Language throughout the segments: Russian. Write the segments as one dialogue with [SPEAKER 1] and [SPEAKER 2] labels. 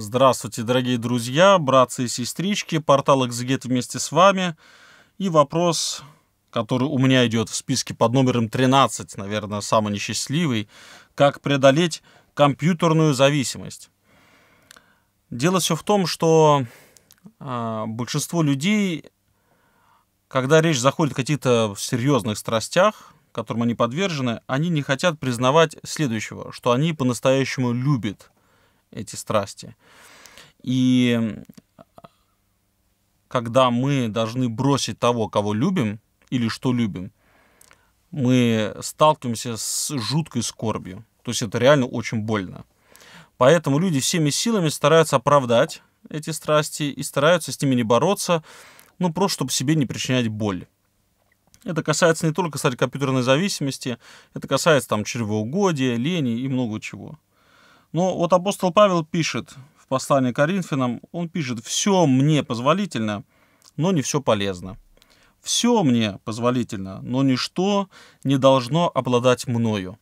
[SPEAKER 1] Здравствуйте, дорогие друзья, братцы и сестрички, портал Экзегет вместе с вами. И вопрос, который у меня идет в списке под номером 13, наверное, самый несчастливый. Как преодолеть компьютерную зависимость? Дело все в том, что э, большинство людей, когда речь заходит о каких-то серьезных страстях, которым они подвержены, они не хотят признавать следующего, что они по-настоящему любят – эти страсти. И когда мы должны бросить того, кого любим или что любим, мы сталкиваемся с жуткой скорбью. То есть это реально очень больно. Поэтому люди всеми силами стараются оправдать эти страсти и стараются с ними не бороться, ну просто чтобы себе не причинять боль. Это касается не только, кстати, компьютерной зависимости, это касается там чревоугодия, лени и много чего. Но ну, вот апостол Павел пишет в послании к Коринфянам, он пишет, «Все мне позволительно, но не все полезно. Все мне позволительно, но ничто не должно обладать мною».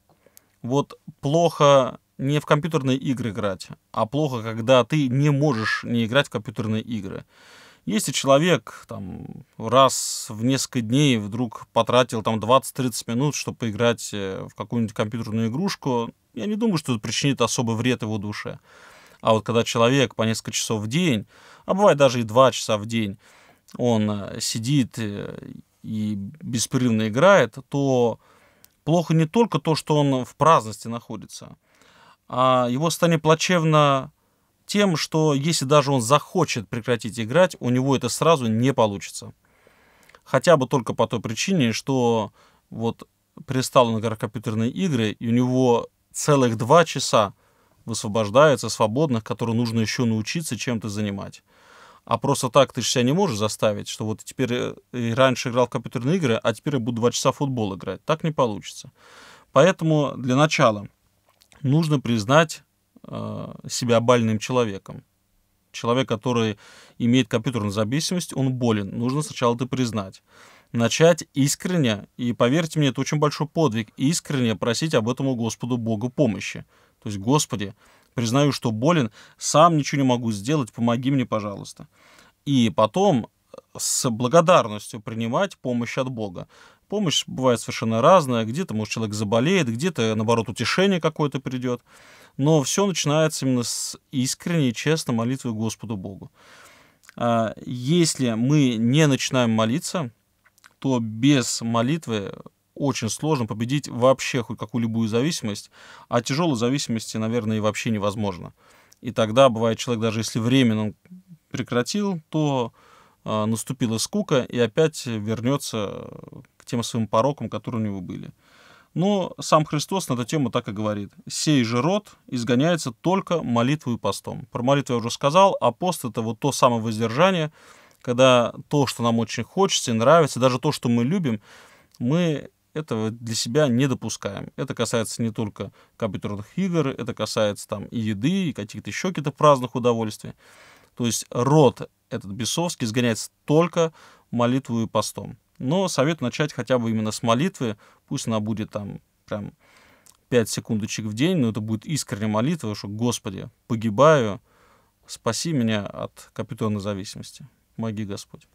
[SPEAKER 1] Вот плохо не в компьютерные игры играть, а плохо, когда ты не можешь не играть в компьютерные игры. Если человек там, раз в несколько дней вдруг потратил там 20-30 минут, чтобы поиграть э, в какую-нибудь компьютерную игрушку, я не думаю, что это причинит особый вред его душе. А вот когда человек по несколько часов в день, а бывает даже и два часа в день, он э, сидит э, и беспрерывно играет, то плохо не только то, что он в праздности находится, а его станет плачевно тем, что если даже он захочет прекратить играть, у него это сразу не получится. Хотя бы только по той причине, что вот перестал он играть компьютерные игры, и у него целых два часа высвобождается свободных, которые нужно еще научиться чем-то занимать. А просто так ты же себя не можешь заставить, что вот теперь э, и раньше играл в компьютерные игры, а теперь я буду два часа в футбол играть. Так не получится. Поэтому для начала нужно признать э, себя больным человеком. Человек, который имеет компьютерную зависимость, он болен. Нужно сначала это признать начать искренне, и поверьте мне, это очень большой подвиг, искренне просить об этом у Господу Богу помощи. То есть, Господи, признаю, что болен, сам ничего не могу сделать, помоги мне, пожалуйста. И потом э, с благодарностью принимать помощь от Бога. Помощь бывает совершенно разная. Где-то, может, человек заболеет, где-то, наоборот, утешение какое-то придет. Но все начинается именно с искренней, честной молитвы Господу Богу. А, если мы не начинаем молиться, то без молитвы очень сложно победить вообще хоть какую-либо зависимость, а тяжелой зависимости, наверное, и вообще невозможно. И тогда, бывает, человек даже если временно прекратил, то э, наступила скука и опять вернется к тем своим порокам, которые у него были. Но сам Христос на эту тему так и говорит. «Сей же род изгоняется только молитвой и постом». Про молитву я уже сказал, а пост — это вот то самое воздержание, когда то, что нам очень хочется и нравится, даже то, что мы любим, мы этого для себя не допускаем. Это касается не только компьютерных игр, это касается там и еды, и каких-то еще каких-то праздных удовольствий. То есть род этот бесовский сгоняется только молитву и постом. Но совет начать хотя бы именно с молитвы, пусть она будет там прям 5 секундочек в день, но это будет искренняя молитва, что «Господи, погибаю, спаси меня от компьютерной зависимости». Помоги, Господь.